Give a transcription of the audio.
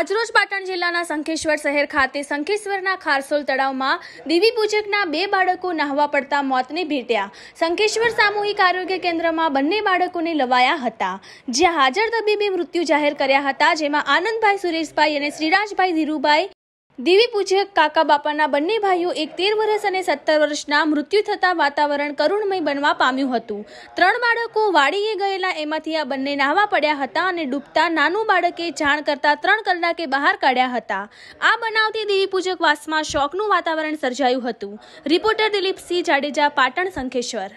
આજરોજ પાટણ જિલ્લાના સંખેશ્વર શહેર ખાતે શંખેશ્વરના ખારસોલ તળાવમાં દેવી પૂજકના બે બાળકો નાહવા પડતા મોતને ભેટ્યા શંખેશ્વર સામૂહિક આરોગ્ય કેન્દ્રમાં બંને બાળકોને લવાયા હતા જ્યાં હાજર તબીબે મૃત્યુ જાહેર કર્યા હતા જેમાં આનંદભાઈ સુરેશભાઈ અને શ્રીરાજભાઈ ધીરુભાઈ દેવી પૂજ્ય કાકા બાપાના બંને ભાઈઓ એક તેર વર્ષ અને સત્તર વર્ષના મૃત્યુ થતાં વાતાવરણ કરુણમય બનવા પામ્યું હતું ત્રણ બાળકો વાડીએ ગયેલા એમાંથી આ બંને નાહવા પડ્યા હતા અને ડૂબતા નાનું બાળકે જાણ કરતા ત્રણ કલાકે બહાર કાઢ્યા હતા આ બનાવથી દેવી પૂજક વાસમાં શોકનું વાતાવરણ સર્જાયું હતું રિપોર્ટર દિલીપસિંહ જાડેજા પાટણ શંખેશ્વર